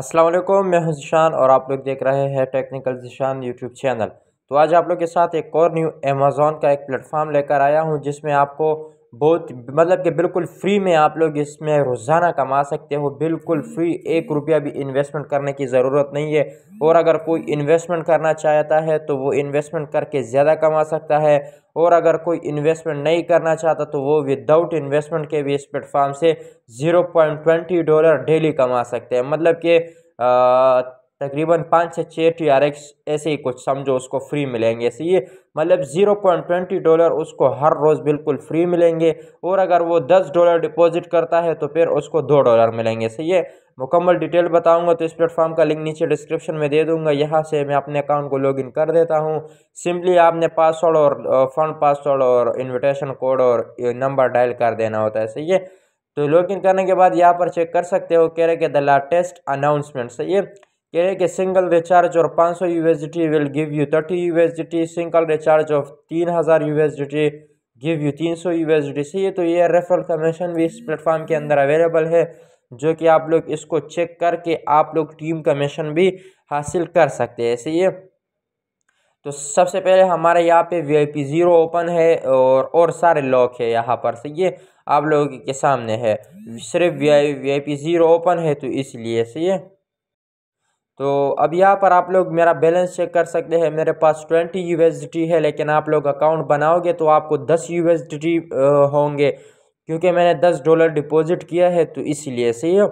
असलम मैं हूं जिशान और आप लोग देख रहे हैं टेक्निकल जिशान यूट्यूब चैनल तो आज आप लोग के साथ एक और न्यू अमेज़ोन का एक प्लेटफार्म लेकर आया हूं जिसमें आपको बहुत मतलब कि बिल्कुल फ्री में आप लोग इसमें रोज़ाना कमा सकते हो बिल्कुल फ्री एक रुपया भी इन्वेस्टमेंट करने की ज़रूरत नहीं है और अगर कोई इन्वेस्टमेंट करना चाहता है तो वो इन्वेस्टमेंट करके ज़्यादा कमा सकता है और अगर कोई इन्वेस्टमेंट नहीं करना चाहता तो वो विदाउट इन्वेस्टमेंट के भी इस प्लेटफॉर्म से zero point twenty dollar daily कमा सकते हैं मतलब कि तकरीबन पाँच से छः टी आर एक्स ऐसे ही कुछ समझो उसको फ्री मिलेंगे ऐसे ये मतलब ज़ीरो पॉइंट ट्वेंटी डॉलर उसको हर रोज़ बिल्कुल फ्री मिलेंगे और अगर वो दस डॉलर डिपॉजिट करता है तो फिर उसको दो डॉलर मिलेंगे सही है मुकम्मल डिटेल बताऊंगा तो इस प्लेटफॉर्म का लिंक नीचे डिस्क्रिप्शन में दे दूंगा यहाँ से मैं अपने अकाउंट को लॉगिन कर देता हूँ सिंपली आपने पासवर्ड और फ़ंड पासवर्ड और इन्विटेशन कोड और नंबर डायल कर देना होता है सही है तो लॉगिन करने के बाद यहाँ पर चेक कर सकते हो कह रहे कि द लाटेस्ट अनाउंसमेंट सही है कह रहे कि सिंगल रिचार्ज और 500 सौ you will give you thirty you single recharge of 3000 हज़ार यू गिव यू तीन सौ यू सही है तो ये रेफरल कमीशन भी इस प्लेटफॉर्म के अंदर अवेलेबल है जो कि आप लोग इसको चेक करके आप लोग टीम कमीशन भी हासिल कर सकते हैं सही है तो सबसे पहले हमारे यहाँ पे V I P zero open है और और सारे लॉक है यहाँ पर सही है आप लोगों के सामने है सिर्फ V I V I P zero open है तो इसलिए सही है तो अब यहाँ पर आप लोग मेरा बैलेंस चेक कर सकते हैं मेरे पास ट्वेंटी यू है लेकिन आप लोग अकाउंट बनाओगे तो आपको दस यू होंगे क्योंकि मैंने दस डॉलर डिपॉजिट किया है तो इसीलिए सही है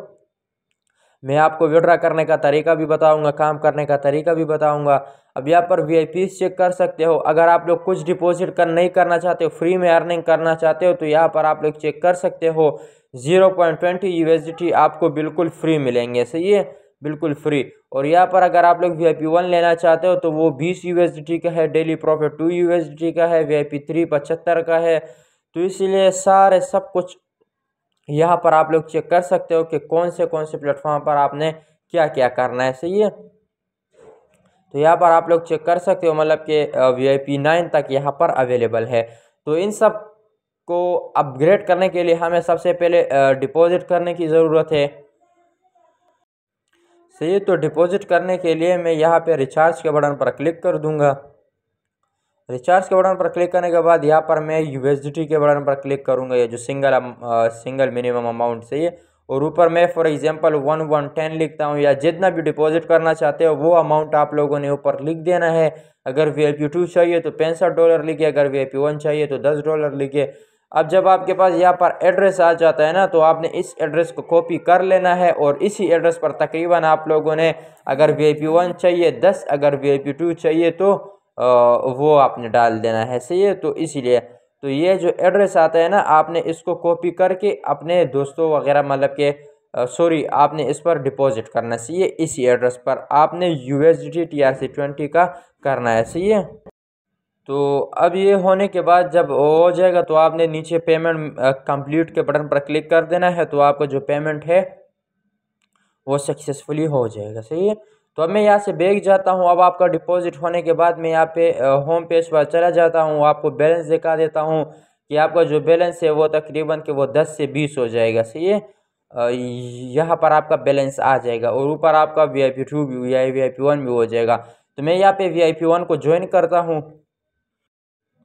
मैं आपको विड्रा करने का तरीका भी बताऊंगा काम करने का तरीका भी बताऊंगा अब यहाँ पर वी चेक कर सकते हो अगर आप लोग कुछ डिपॉजिट कर नहीं करना चाहते हो फ्री में अर्निंग करना चाहते हो तो यहाँ पर आप लोग चेक कर सकते हो ज़ीरो पॉइंट ट्वेंटी आपको बिल्कुल फ्री मिलेंगे सही है बिल्कुल फ्री और यहाँ पर अगर आप लोग वी आई पी वन लेना चाहते हो तो वो बीस यू एस डी का है daily profit two U S D का है वी आई पी थ्री पचहत्तर का है तो इसीलिए सारे सब कुछ यहाँ पर आप लोग चेक कर सकते हो कि कौन से कौन से प्लेटफॉर्म पर आपने क्या क्या करना है सही है तो यहाँ पर आप लोग चेक कर सकते हो मतलब कि वी आई पी नाइन तक यहाँ पर अवेलेबल है तो इन सब को अपग्रेड करने के लिए हमें सबसे पहले डिपॉजिट करने की ज़रूरत है सही तो डिपॉजिट करने के लिए मैं यहाँ पे रिचार्ज के बटन पर क्लिक कर दूंगा रिचार्ज के बटन पर क्लिक करने के बाद यहाँ पर मैं यू के बटन पर क्लिक करूँगा ये जो सिंगल आ, सिंगल मिनिमम अमाउंट सही है और ऊपर मैं for example one one ten लिखता हूँ या जितना भी डिपॉजिट करना चाहते हो वो अमाउंट आप लोगों ने ऊपर लिख देना है अगर वी आई पी टू चाहिए तो पैंसठ डॉलर लिखे अगर वी आई पी वन चाहिए तो दस डॉलर लिखे अब जब आपके पास यहाँ पर एड्रेस आ जाता है ना तो आपने इस एड्रेस को कॉपी कर लेना है और इसी एड्रेस पर तकरीबन आप लोगों ने अगर वी आई पी वन चाहिए दस अगर वी आई पी टू चाहिए तो वो आपने डाल देना है सही है तो इसीलिए तो ये जो एड्रेस आता है ना आपने इसको कॉपी करके अपने दोस्तों वगैरह मतलब के सॉरी आपने इस पर डिपॉजिट करना चाहिए इसी एड्रेस पर आपने U S D T R C twenty का करना है सही है तो अब ये होने के बाद जब हो जाएगा तो आपने नीचे पेमेंट कंप्लीट के बटन पर क्लिक कर देना है तो आपका जो पेमेंट है वो सक्सेसफुली हो जाएगा सही है तो अब मैं यहाँ से बैग जाता हूँ अब आपका डिपॉजिट होने के बाद मैं यहाँ पे होम पेज पर चला जाता हूँ आपको बैलेंस दिखा देता हूँ कि आपका जो बैलेंस है वो तकरीबन कि वो दस से बीस हो जाएगा सही है यहाँ पर आपका बैलेंस आ जाएगा और ऊपर आपका वी आई पी टू भी V I V I P one भी हो जाएगा तो मैं यहाँ पे वी आई पी वन को ज्वाइन करता हूँ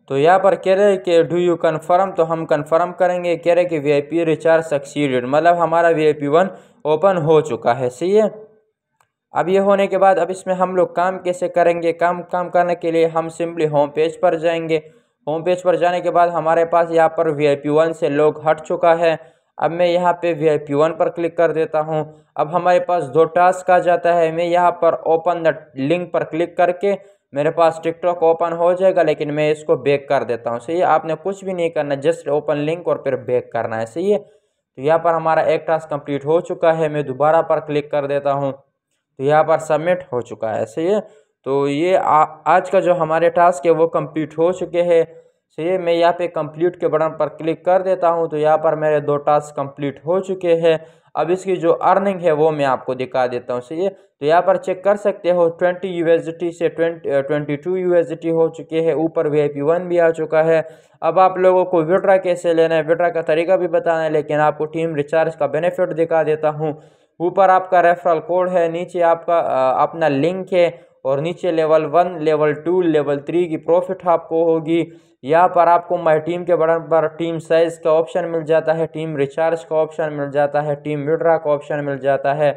तो यहाँ पर कह रहे कि डू यू कन्फर्म तो हम कन्फर्म करेंगे कह रहे कि V I P recharge succeeded मतलब हमारा V I P one open हो चुका है सही है अब ये होने के बाद अब इसमें हम लोग काम कैसे करेंगे काम काम करने के लिए हम सिंपली होम पेज पर जाएंगे होम पेज पर जाने के बाद हमारे पास यहाँ पर वी आई पी वन से लोग हट चुका है अब मैं यहाँ पे वी आई पी वन पर क्लिक कर देता हूँ अब हमारे पास दो टास्क आ जाता है मैं यहाँ पर ओपन द लिंक पर क्लिक करके मेरे पास टिकटॉक ओपन हो जाएगा लेकिन मैं इसको बेक कर देता हूँ सही है आपने कुछ भी नहीं करना जस्ट ओपन लिंक और फिर बैक करना है सही है तो यहाँ पर हमारा एक टास्क कंप्लीट हो चुका है मैं दोबारा पर क्लिक कर देता हूँ तो यहाँ पर सबमिट हो चुका है सही है तो ये आ, आज का जो हमारे टास्क है वो कम्प्लीट हो चुके हैं सही है मैं यहाँ पे कम्प्लीट के बटन पर क्लिक कर देता हूँ तो यहाँ पर मेरे दो टास्क कम्प्लीट हो चुके हैं अब इसकी जो अर्निंग है वो मैं आपको दिखा देता हूँ सही है तो यहाँ पर चेक कर सकते हो ट्वेंटी यू से ट्वेंटी ट्वेंटी टू यू हो चुके हैं ऊपर वी आई वन भी आ चुका है अब आप लोगों को विड्रा कैसे लेना है विड्रा का तरीका भी बताना है लेकिन आपको टीम रिचार्ज का बेनिफिट दिखा देता हूँ ऊपर आपका रेफरल कोड है नीचे आपका अपना लिंक है और नीचे level one level two level three की प्रॉफिट आपको होगी यहाँ पर आपको माई टीम के पर टीम साइज़ का ऑप्शन मिल जाता है टीम रिचार्ज का ऑप्शन मिल जाता है टीम विड्रा का ऑप्शन मिल जाता है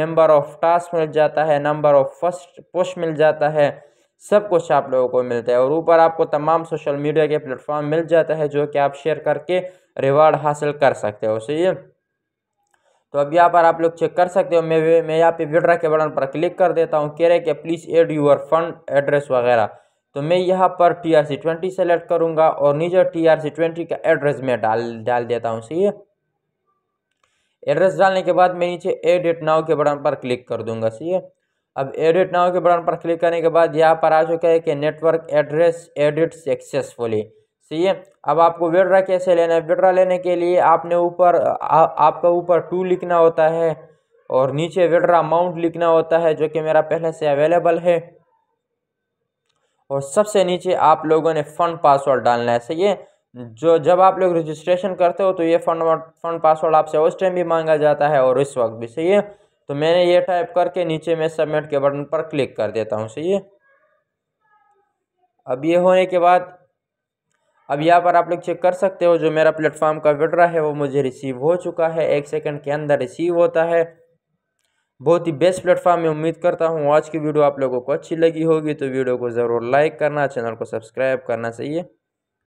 मेंबर ऑफ टास्क मिल जाता है नंबर ऑफ फर्स्ट पोस्ट मिल जाता है सब कुछ आप लोगों को मिलता है और ऊपर आपको तमाम सोशल मीडिया के प्लेटफॉर्म मिल जाता है जो कि आप शेयर करके रिवार्ड हासिल कर सकते हो सही है तो अब यहाँ पर आप लोग चेक कर सकते हो मैं मैं यहाँ पे विड्रा के बटन पर क्लिक कर देता हूँ कह रहे कि please add your fund address वगैरह तो मैं यहाँ पर T R C twenty select करूँगा और नीचे टी आर सी ट्वेंटी का एड्रेस मैं डाल डाल देता हूँ सही है एड्रेस डालने के बाद मैं नीचे एडिट नाव के बटन पर क्लिक कर दूंगा सही है अब एडिट नाव के बटन पर क्लिक करने के बाद यहाँ पर आ चुका है कि नेटवर्क एड्रेस एडिट सक्सेसफुली सही है अब आपको विड्रा कैसे लेना है विड्रा लेने के लिए आपने ऊपर आपका ऊपर टू लिखना होता है और नीचे विड्रा अमाउंट लिखना होता है जो कि मेरा पहले से अवेलेबल है और सबसे नीचे आप लोगों ने फ़ंड पासवर्ड डालना है सही है जो जब आप लोग रजिस्ट्रेशन करते हो तो ये फ़ंड फ़ंड पासवर्ड आपसे उस टाइम भी मांगा जाता है और इस वक्त भी सही है तो मैंने ये टाइप करके नीचे में सबमिट के बटन पर क्लिक कर देता हूँ सही है अब ये होने के बाद अब यहाँ पर आप लोग चेक कर सकते हो जो मेरा प्लेटफॉर्म का विड्रा है वो मुझे रिसीव हो चुका है एक सेकंड के अंदर रिसीव होता है बहुत ही बेस्ट प्लेटफॉर्म में उम्मीद करता हूँ आज की वीडियो आप लोगों को अच्छी लगी होगी तो वीडियो को ज़रूर लाइक करना चैनल को सब्सक्राइब करना चाहिए